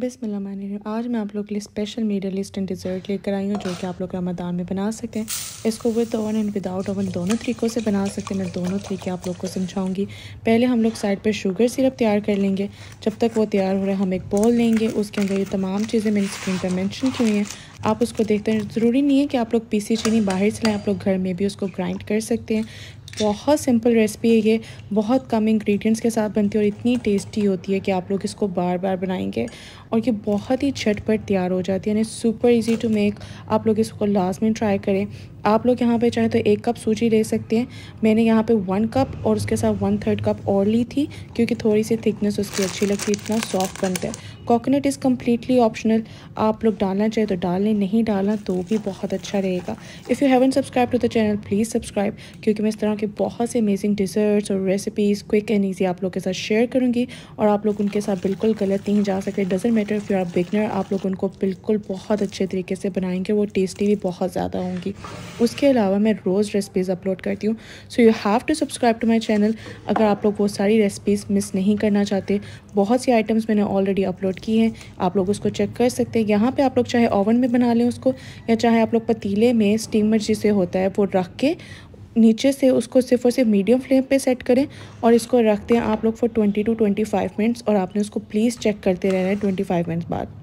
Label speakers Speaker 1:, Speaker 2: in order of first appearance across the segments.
Speaker 1: बिसमीम आज मैं आप लोग के लिए स्पेशल मिडल ईस्टर्न डिज़र्ट लेकर आई हूँ जो कि आप लोग रमदान में बना सकते हैं इसको with oven and without oven दोनों तरीक़ों से बना सकते हैं मैं दोनों तरीके आप लोग को समझाऊंगी पहले हम लोग साइड पर शुगर सिरप तैयार कर लेंगे जब तक वो तैयार हो रहा है हम एक बॉल लेंगे उसके अंदर ये तमाम चीज़ें मेरी स्क्रीन पर मैंशन की हुई हैं आप उसको देखते हैं ज़रूरी नहीं है कि आप लोग पीसी चीनी बाहर से लें आप लोग घर में भी उसको ग्राइंड कर सकते हैं बहुत सिंपल रेसिपी है ये बहुत कम इंग्रेडिएंट्स के साथ बनती है और इतनी टेस्टी होती है कि आप लोग इसको बार बार बनाएंगे और ये बहुत ही झटपट तैयार हो जाती है यानी सुपर इजी टू मेक आप लोग इसको लास्ट में ट्राई करें आप लोग यहाँ पे चाहे तो एक कप सूजी ले सकते हैं मैंने यहाँ पे वन कप और उसके साथ वन थर्ड कप और ली थी क्योंकि थोड़ी सी थिकनेस उसकी अच्छी लगती है इतना सॉफ्ट बनता है कोकोनट इज़ कम्प्लीटली ऑप्शनल आप लोग डालना चाहिए तो डाल लें नहीं डालना तो भी बहुत अच्छा रहेगा if you haven't subscribe to the channel please subscribe क्योंकि मैं इस तरह के बहुत से अमेजिंग डिज़र्ट्स और रेसिपीज़ क्विक एंड ईजी आप लोग के साथ शेयर करूँगी और आप लोग उनके साथ बिल्कुल गलत नहीं जा सकते doesn't matter if you are beginner आप लोग उनको बिल्कुल बहुत अच्छे तरीके से बनाएंगे वो टेस्टी भी बहुत ज़्यादा होंगी उसके अलावा मैं रोज़ रेसिपीज़ अपलोड करती हूँ so you have to subscribe to my channel अगर आप लोग वो सारी रेसिपीज़ मिस नहीं करना चाहते बहुत सी आइटम्स मैंने ऑलरेडी अपलोड आउट की है आप लोग उसको चेक कर सकते हैं यहाँ पे आप लोग चाहे ओवन में बना लें उसको या चाहे आप लोग पतीले में स्टीमर जिसे होता है वो रख के नीचे से उसको सिर्फ और सिर्फ मीडियम फ्लेम पे सेट करें और इसको रखते हैं आप लोग फॉर 20 टू 25 मिनट्स और आपने उसको प्लीज़ चेक करते रहना है फाइव मिनट्स बाद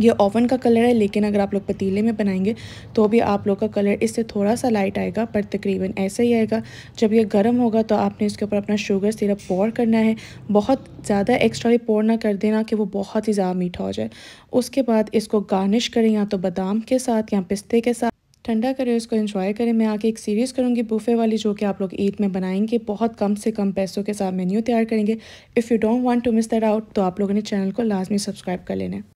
Speaker 1: ये ओवन का कलर है लेकिन अगर आप लोग पतीले में बनाएंगे तो भी आप लोग का कलर इससे थोड़ा सा लाइट आएगा पर तकरीबन ऐसा ही आएगा जब ये गर्म होगा तो आपने इसके ऊपर अपना शुगर सिरप पोर करना है बहुत ज़्यादा एक्स्ट्रा ही पोर ना कर देना कि वो बहुत ही ज़्यादा मीठा हो जाए उसके बाद इसको गार्निश करें या तो बादाम के साथ या पिस्ते के साथ ठंडा करें उसको इन्जॉय करें मैं आके एक सीरीज़ करूँगी बुफे वाली जो कि आप लोग ईद में बनाएंगे बहुत कम से कम पैसों के साथ मेन्यू तैयार करेंगे if you don't want to miss that out तो आप लोगों ने चैनल को लाजमी सब्सक्राइब कर लेना